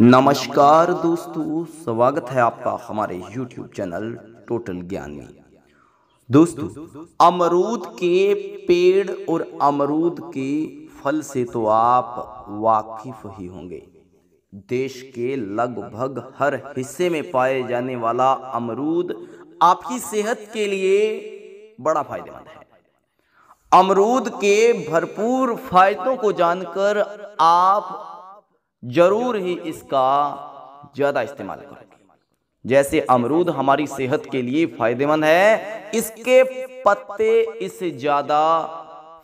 नमस्कार दोस्तों स्वागत है आपका हमारे YouTube चैनल टोटल ज्ञान में दोस्तों अमरूद के पेड़ और अमरूद के फल से तो आप वाकिफ ही होंगे देश के लगभग हर हिस्से में पाए जाने वाला अमरूद आपकी सेहत के लिए बड़ा फायदेमंद है अमरूद के भरपूर फायदों को जानकर आप ज़रूर ही इसका ज़्यादा इस्तेमाल करोगे जैसे अमरूद हमारी सेहत के लिए फायदेमंद है इसके पत्ते इससे ज़्यादा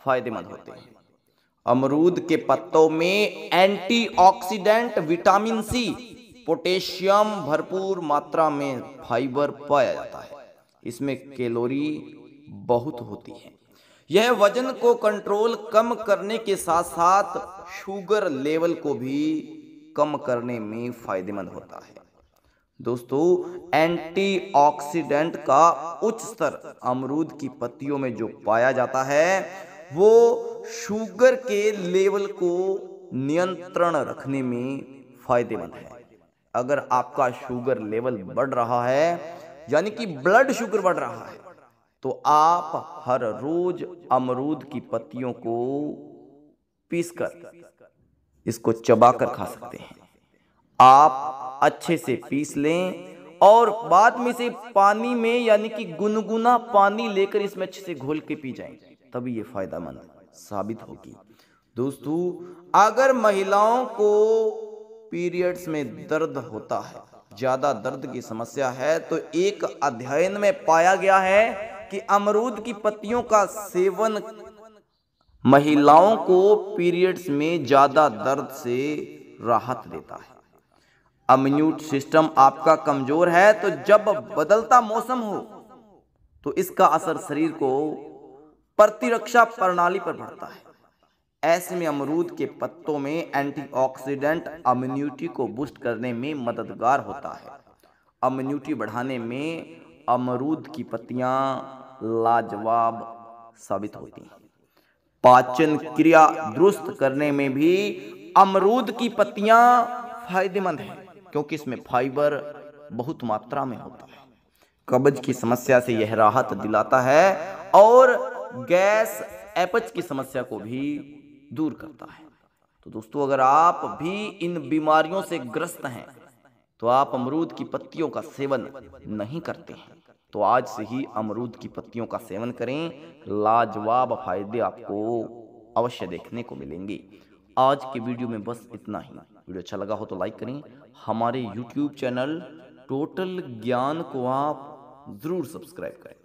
फायदेमंद होते हैं अमरूद के पत्तों में एंटीऑक्सीडेंट विटामिन सी पोटेशियम भरपूर मात्रा में फाइबर पाया जाता है इसमें कैलोरी बहुत होती है यह वजन को कंट्रोल कम करने के साथ साथ शुगर लेवल को भी कम करने में फायदेमंद होता है दोस्तों एंटीऑक्सीडेंट का उच्च स्तर अमरूद की पत्तियों में जो पाया जाता है वो शुगर के लेवल को नियंत्रण रखने में फायदेमंद है अगर आपका शुगर लेवल बढ़ रहा है यानी कि ब्लड शुगर बढ़ रहा है तो आप हर रोज अमरूद की पत्तियों को पीसकर इसको चबाकर खा सकते हैं आप अच्छे से पीस लें और बाद में से पानी में यानी कि गुनगुना पानी लेकर इसमें अच्छे से घोल के पी जाएं तभी ये फायदामंद साबित होगी दोस्तों अगर महिलाओं को पीरियड्स में दर्द होता है ज्यादा दर्द की समस्या है तो एक अध्ययन में पाया गया है कि अमरूद की पत्तियों का सेवन महिलाओं को पीरियड्स में ज़्यादा दर्द से राहत देता है अम्यूट सिस्टम आपका कमज़ोर है तो जब बदलता मौसम हो तो इसका असर शरीर को प्रतिरक्षा प्रणाली पर पड़ता है ऐसे में अमरूद के पत्तों में एंटीऑक्सीडेंट अम्यूनिटी को बूस्ट करने में मददगार होता है इम्यूनिटी बढ़ाने में अमरूद की पत्तियां लाजवाब साबित होती है पाचन क्रिया दुरुस्त करने में भी अमरूद की पत्तियां फायदेमंद है क्योंकि इसमें फाइबर बहुत मात्रा में होता है कब्ज की समस्या से यह राहत दिलाता है और गैस एपच की समस्या को भी दूर करता है तो दोस्तों अगर आप भी इन बीमारियों से ग्रस्त हैं तो आप अमरूद की पत्तियों का सेवन नहीं करते हैं तो आज से ही अमरूद की पत्तियों का सेवन करें लाजवाब फायदे आपको अवश्य देखने को मिलेंगे आज के वीडियो में बस इतना ही वीडियो अच्छा लगा हो तो लाइक करें हमारे यूट्यूब चैनल टोटल ज्ञान को आप ज़रूर सब्सक्राइब करें